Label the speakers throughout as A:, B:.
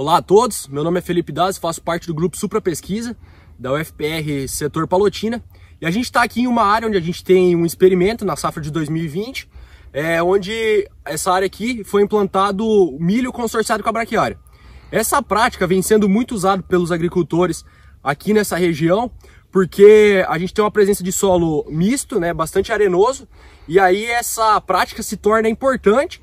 A: Olá a todos, meu nome é Felipe Daz, faço parte do grupo Supra Pesquisa da UFPR Setor Palotina e a gente está aqui em uma área onde a gente tem um experimento na safra de 2020, é, onde essa área aqui foi implantado milho consorciado com a braquiária. Essa prática vem sendo muito usada pelos agricultores aqui nessa região, porque a gente tem uma presença de solo misto, né, bastante arenoso, e aí essa prática se torna importante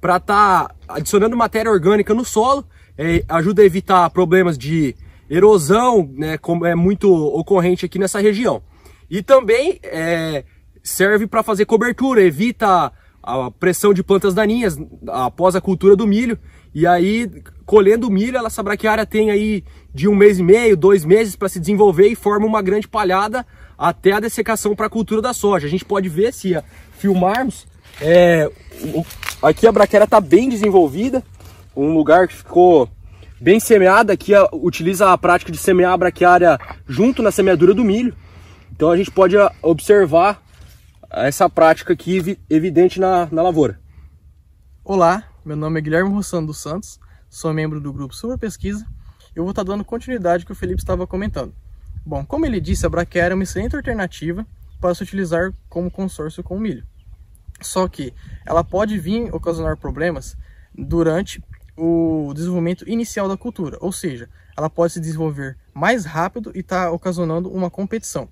A: para estar tá adicionando matéria orgânica no solo é, ajuda a evitar problemas de erosão, né, como é muito ocorrente aqui nessa região. E também é, serve para fazer cobertura, evita a pressão de plantas daninhas após a cultura do milho. E aí, colhendo o milho, ela braquiária tem aí de um mês e meio, dois meses para se desenvolver e forma uma grande palhada até a dessecação para a cultura da soja. A gente pode ver se filmarmos, é, aqui a braquiária está bem desenvolvida, um lugar que ficou bem semeado, aqui utiliza a prática de semear a braquiária junto na semeadura do milho. Então a gente pode ah, observar essa prática aqui evidente na, na
B: lavoura. Olá, meu nome é Guilherme Rossano dos Santos, sou membro do grupo Super Pesquisa eu vou estar tá dando continuidade ao que o Felipe estava comentando. Bom, como ele disse, a braquiária é uma excelente alternativa para se utilizar como consórcio com o milho. Só que ela pode vir ocasionar problemas durante o desenvolvimento inicial da cultura, ou seja, ela pode se desenvolver mais rápido e está ocasionando uma competição.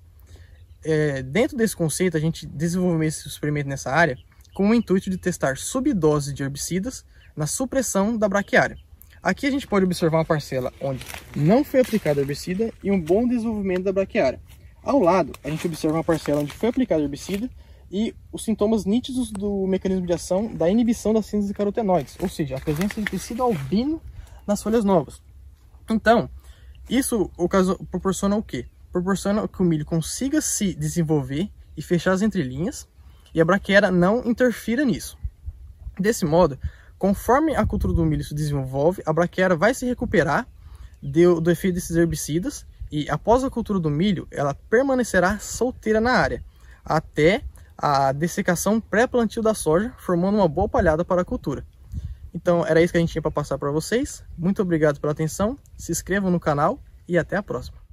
B: É, dentro desse conceito, a gente desenvolveu esse experimento nessa área com o intuito de testar subdoses de herbicidas na supressão da braquiária. Aqui a gente pode observar uma parcela onde não foi aplicado herbicida e um bom desenvolvimento da braquiária. Ao lado, a gente observa uma parcela onde foi aplicado herbicida e os sintomas nítidos do mecanismo de ação da inibição das síntese de carotenoides, ou seja, a presença de tecido albino nas folhas novas. Então, isso proporciona o quê? Proporciona que o milho consiga se desenvolver e fechar as entrelinhas e a braquera não interfira nisso. Desse modo, conforme a cultura do milho se desenvolve, a braquera vai se recuperar do efeito desses herbicidas e após a cultura do milho, ela permanecerá solteira na área até a dessecação pré-plantio da soja, formando uma boa palhada para a cultura. Então era isso que a gente tinha para passar para vocês. Muito obrigado pela atenção, se inscrevam no canal e até a próxima.